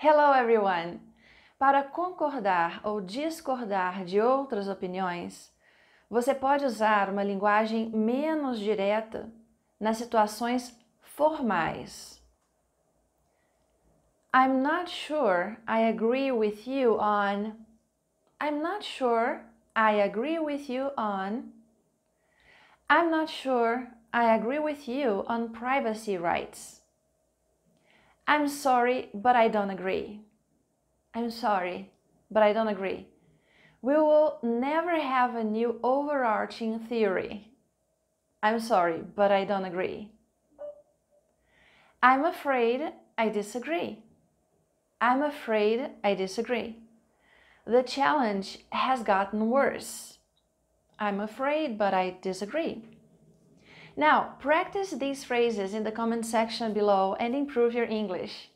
Hello everyone! Para concordar ou discordar de outras opiniões, você pode usar uma linguagem menos direta nas situações formais. I'm not sure I agree with you on. I'm not sure I agree with you on. I'm not sure I agree with you on privacy rights. I'm sorry, but I don't agree. I'm sorry, but I don't agree. We will never have a new overarching theory. I'm sorry, but I don't agree. I'm afraid I disagree. I'm afraid I disagree. The challenge has gotten worse. I'm afraid, but I disagree. Now, practice these phrases in the comment section below and improve your English.